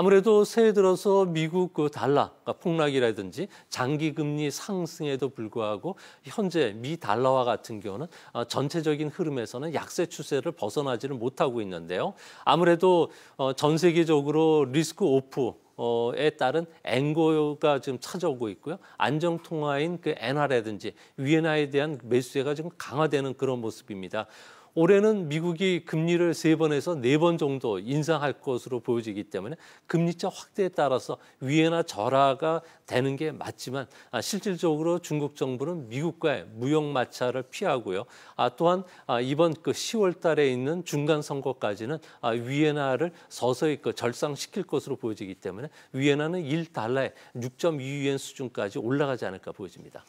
아무래도 새해 들어서 미국 그 달러 그러니까 폭락이라든지 장기 금리 상승에도 불구하고 현재 미 달러와 같은 경우는 어, 전체적인 흐름에서는 약세 추세를 벗어나지를 못하고 있는데요. 아무래도 어, 전 세계적으로 리스크 오프 에 따른 앵고가 지금 찾아오고 있고요. 안정 통화인 그 엔화라든지 위엔화에 대한 매수세가 지금 강화되는 그런 모습입니다. 올해는 미국이 금리를 세번에서네 번 정도 인상할 것으로 보여지기 때문에 금리차 확대에 따라서 위에나 절하가 되는 게 맞지만 아, 실질적으로 중국 정부는 미국과의 무역 마찰을 피하고요. 아, 또한 아, 이번 그 10월 달에 있는 중간 선거까지는 아, 위에나를 서서히 그 절상시킬 것으로 보여지기 때문에 위에나는 1달러에 6.2위엔 수준까지 올라가지 않을까 보여집니다.